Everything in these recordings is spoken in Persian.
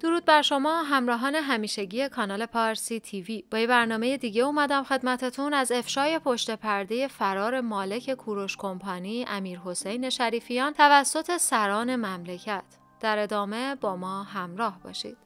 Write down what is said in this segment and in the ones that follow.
درود بر شما همراهان همیشگی کانال پارسی تیوی با یه برنامه دیگه اومدم خدمتتون از افشای پشت پرده فرار مالک کوروش کمپانی امیر حسین شریفیان توسط سران مملکت در ادامه با ما همراه باشید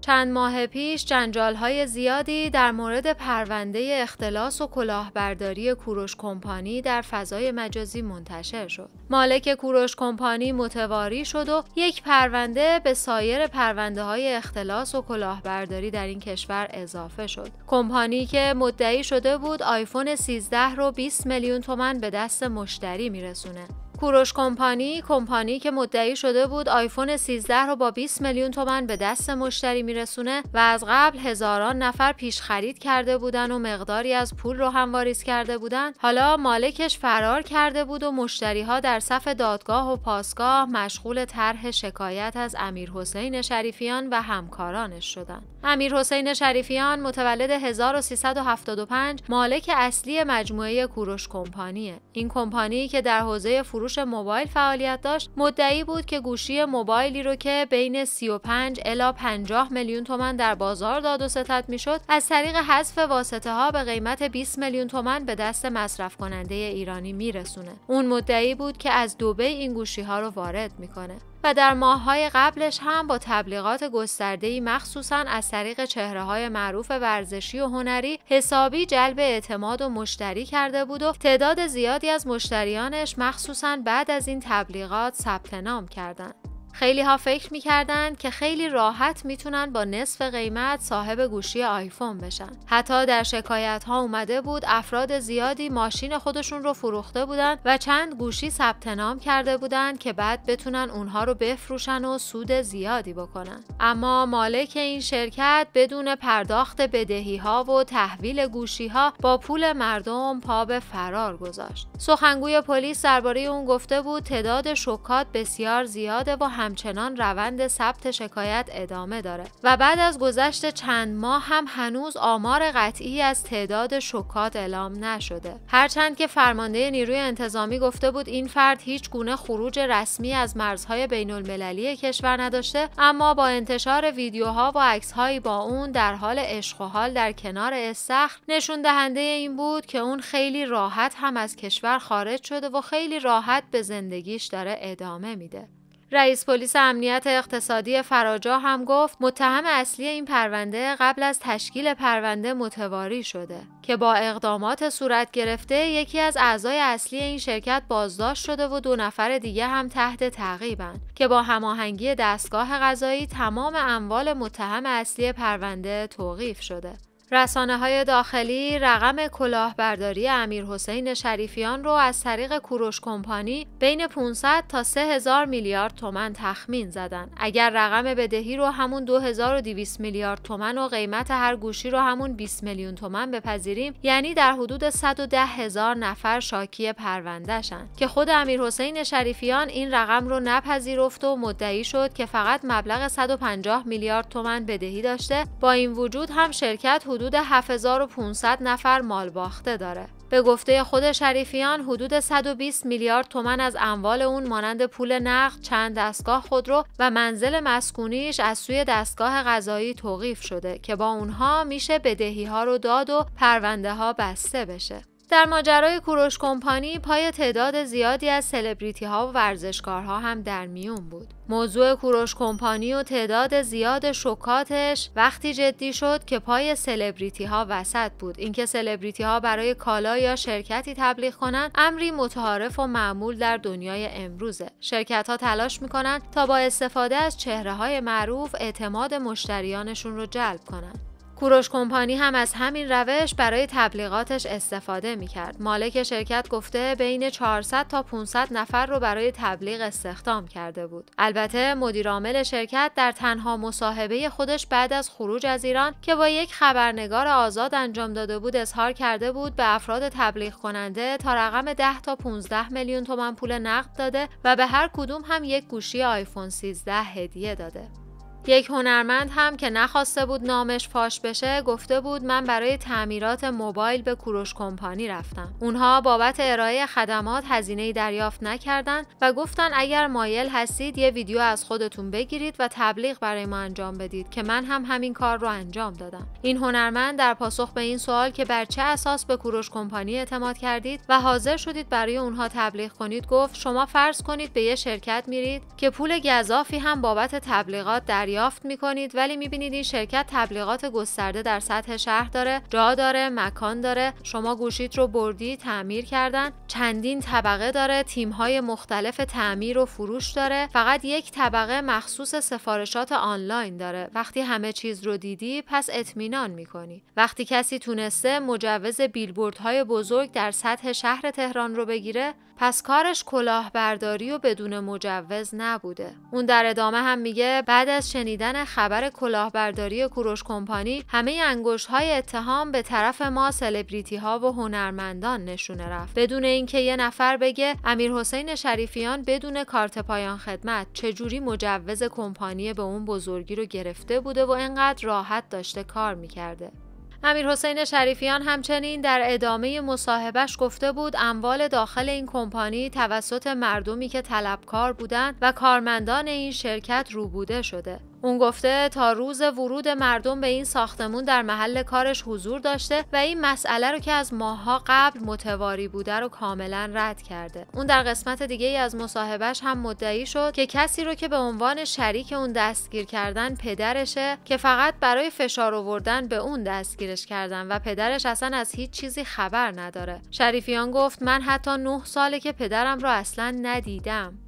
چند ماه پیش جنجال های زیادی در مورد پرونده اختلاس و کلاهبرداری کوروش کمپانی در فضای مجازی منتشر شد. مالک کوروش کمپانی متواری شد و یک پرونده به سایر پرونده های اختلاس و کلاهبرداری در این کشور اضافه شد. کمپانی که مدعی شده بود آیفون 13 رو 20 میلیون تومن به دست مشتری میرسونه. کوروش کمپانی کمپانی که مدعی شده بود آیفون 13 رو با 20 میلیون تومن به دست مشتری میرسونه و از قبل هزاران نفر پیش خرید کرده بودن و مقداری از پول رو هم واریز کرده بودن حالا مالکش فرار کرده بود و مشتری ها در صف دادگاه و پاسگاه مشغول طرح شکایت از امیر حسین شریفیان و همکارانش شدند امیر حسین شریفیان متولد 1375 مالک اصلی مجموعه کوروش کمپانیه این کمپانی که در حوزه فروش فروش موبایل فعالیت داشت مدعی بود که گوشی موبایلی رو که بین 35 الی 50 میلیون تومن در بازار داد و ستد میشد از طریق حذف واسطه ها به قیمت 20 میلیون تومن به دست مصرف کننده ایرانی میرسونه اون مدعی بود که از دبی این گوشی ها رو وارد میکنه و در ماههای قبلش هم با تبلیغات گستردهی مخصوصا از طریق چهره های معروف ورزشی و هنری حسابی جلب اعتماد و مشتری کرده بود و تعداد زیادی از مشتریانش مخصوصا بعد از این تبلیغات ثبت نام کردند. خیلی ها فکر میکردند که خیلی راحت میتونن با نصف قیمت صاحب گوشی آیفون بشن. حتی در شکایت ها اومده بود افراد زیادی ماشین خودشون رو فروخته بودن و چند گوشی ثبت نام کرده بودن که بعد بتونن اونها رو بفروشن و سود زیادی بکنن. اما مالک این شرکت بدون پرداخت بدهی ها و تحویل گوشی ها با پول مردم پا به فرار گذاشت. سخنگوی پلیس درباره اون گفته بود تعداد شکات بسیار زیاده و هم چنان روند ثبت شکایت ادامه داره و بعد از گذشت چند ماه هم هنوز آمار قطعی از تعداد شکات اعلام نشده هرچند که فرمانده نیروی انتظامی گفته بود این فرد هیچ گونه خروج رسمی از مرزهای بین المللی کشور نداشته اما با انتشار ویدیوها و عکسهایی با اون در حال عشق و حال در کنار استخر نشون دهنده این بود که اون خیلی راحت هم از کشور خارج شده و خیلی راحت به زندگیش داره ادامه میده رئیس پلیس امنیت اقتصادی فراجا هم گفت متهم اصلی این پرونده قبل از تشکیل پرونده متواری شده که با اقدامات صورت گرفته یکی از اعضای اصلی این شرکت بازداشت شده و دو نفر دیگه هم تحت تعقیبند که با هماهنگی دستگاه غذایی تمام اموال متهم اصلی پرونده توقیف شده رسانه های داخلی رقم کلاهبرداری امیر حسین شریفیان رو از طریق کوروش کمپانی بین 500 تا 3000 میلیارد تومن تخمین زدن. اگر رقم بدهی رو همون 2200 میلیارد تومن و قیمت هر گوشی رو همون 20 میلیون تومن بپذیریم یعنی در حدود 110 هزار نفر شاکی شن. که خود امیر حسین شریفیان این رقم رو نپذیرفت و مدعی شد که فقط مبلغ 150 میلیارد تومن بدهی داشته با این وجود هم شرکت حدود 7500 نفر مال باخته داره. به گفته خود شریفیان حدود 120 میلیارد تومن از اموال اون مانند پول نقد، چند دستگاه خودرو و منزل مسکونیش از سوی دستگاه غذایی توقیف شده که با اونها میشه بدهی ها رو داد و پرونده ها بسته بشه. در ماجرای کوروش کمپانی پای تعداد زیادی از سلبریتی ها و ورزشکارها هم در میون بود. موضوع کوروش کمپانی و تعداد زیاد شکاتش وقتی جدی شد که پای سلبریتی ها وسط بود. اینکه سلبریتی ها برای کالا یا شرکتی تبلیغ کنند امری متعارف و معمول در دنیای امروزه. شرکت ها تلاش میکنند تا با استفاده از چهره های معروف اعتماد مشتریانشون رو جلب کنند. کوروش کمپانی هم از همین روش برای تبلیغاتش استفاده می کرد. مالک شرکت گفته بین 400 تا 500 نفر رو برای تبلیغ استخدام کرده بود. البته مدیرعامل شرکت در تنها مصاحبه خودش بعد از خروج از ایران که با یک خبرنگار آزاد انجام داده بود اظهار کرده بود به افراد تبلیغ کننده تا رقم 10 تا 15 میلیون تومن پول نقد داده و به هر کدوم هم یک گوشی آیفون 13 هدیه داده. یک هنرمند هم که نخواسته بود نامش فاش بشه گفته بود من برای تعمیرات موبایل به کوروش کمپانی رفتم اونها بابت ارائه خدمات هزینه دریافت نکردند و گفتن اگر مایل هستید یه ویدیو از خودتون بگیرید و تبلیغ برای ما انجام بدید که من هم همین کار رو انجام دادم این هنرمند در پاسخ به این سوال که بر چه اساس به کوروش کمپانی اعتماد کردید و حاضر شدید برای اونها تبلیغ کنید گفت شما فرض کنید به یه شرکت میرید که پول گذافی هم بابت تبلیغات دریافت دریافت میکنید ولی میبینید این شرکت تبلیغات گسترده در سطح شهر داره جا داره مکان داره شما گوشیت رو بردی تعمیر کردن چندین طبقه داره تیمهای مختلف تعمیر و فروش داره فقط یک طبقه مخصوص سفارشات آنلاین داره وقتی همه چیز رو دیدی پس اطمینان میکنی وقتی کسی تونسته مجوز بیلبوردهای بزرگ در سطح شهر تهران رو بگیره پس کارش کلاهبرداری و بدون مجوز نبوده اون در ادامه هم میگه بعد از شنیدن خبر کلاهبرداری کوروش کمپانی همه انگوش های اتهام به طرف ما سلبریتی ها و هنرمندان نشونه رفت بدون اینکه یه نفر بگه امیر حسین شریفیان بدون کارت پایان خدمت چجوری مجوز کمپانی به اون بزرگی رو گرفته بوده و انقدر راحت داشته کار میکرده امیر حسین شریفیان همچنین در ادامه مصاحبهش گفته بود اموال داخل این کمپانی توسط مردمی که طلبکار بودند و کارمندان این شرکت روبوده شده اون گفته تا روز ورود مردم به این ساختمون در محل کارش حضور داشته و این مسئله رو که از ماهها قبل متواری بوده رو کاملا رد کرده اون در قسمت دیگه ای از مصاحبهش هم مدعی شد که کسی رو که به عنوان شریک اون دستگیر کردن پدرشه که فقط برای فشار آوردن به اون دستگیرش کردن و پدرش اصلا از هیچ چیزی خبر نداره شریفیان گفت من حتی نه ساله که پدرم رو اصلا ندیدم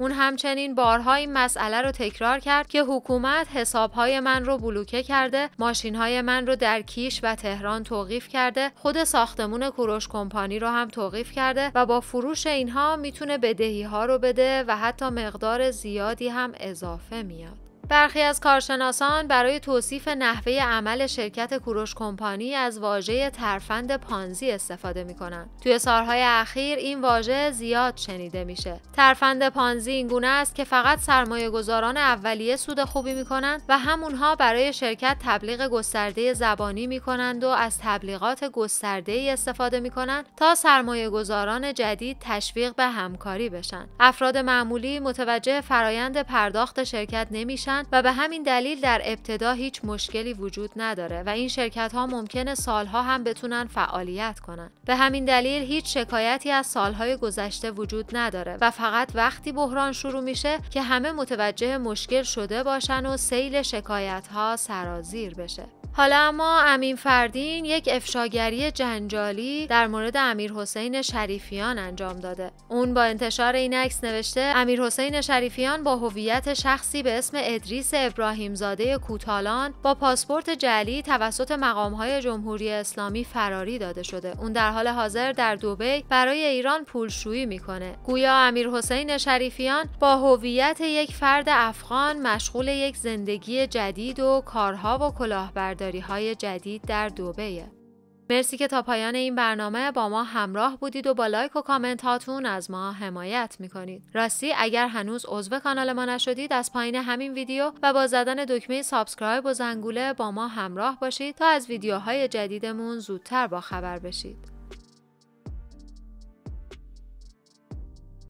اون همچنین بارها این مسئله رو تکرار کرد که حکومت حسابهای من رو بلوکه کرده، ماشینهای من رو در کیش و تهران توقیف کرده، خود ساختمون کوروش کمپانی رو هم توقیف کرده و با فروش اینها میتونه بدهی ها رو بده و حتی مقدار زیادی هم اضافه میاد. برخی از کارشناسان برای توصیف نحوه عمل شرکت کوروش کمپانی از واژه ترفند پانزی استفاده می کنند. توی سالهای اخیر این واژه زیاد شنیده میشه. ترفند پانزی این گونه است که فقط سرمایه گذاران اولیه سود خوبی می کنند و همونها برای شرکت تبلیغ گسترده زبانی می کنند و از تبلیغات گسترده استفاده می کنند تا سرمایه گذاران جدید تشویق به همکاری بشن. افراد معمولی متوجه فرایند پرداخت شرکت نمیشن و به همین دلیل در ابتدا هیچ مشکلی وجود نداره و این شرکت ها ممکنه سالها هم بتونن فعالیت کنن به همین دلیل هیچ شکایتی از سالهای گذشته وجود نداره و فقط وقتی بحران شروع میشه که همه متوجه مشکل شده باشن و سیل شکایت ها سرازیر بشه حالا اما امین فردین یک افشاگری جنجالی در مورد امیر حسین شریفیان انجام داده. اون با انتشار این عکس نوشته امیر حسین شریفیان با هویت شخصی به اسم ادریس ابراهیمزاده کوتالان با پاسپورت جلی توسط مقامهای جمهوری اسلامی فراری داده شده اون در حال حاضر در دوبی برای ایران پولشویی میکنه گویا امیر حسین شریفیان با هویت یک فرد افغان مشغول یک زندگی جدید و کارها و کلاهبرداری های جدید در دوبیه مرسی که تا پایان این برنامه با ما همراه بودید و با لایک و کامنت هاتون از ما حمایت میکنید راستی اگر هنوز عضو کانال ما نشدید از پایین همین ویدیو و با زدن دکمه سابسکرایب و زنگوله با ما همراه باشید تا از ویدیوهای جدیدمون زودتر با خبر بشید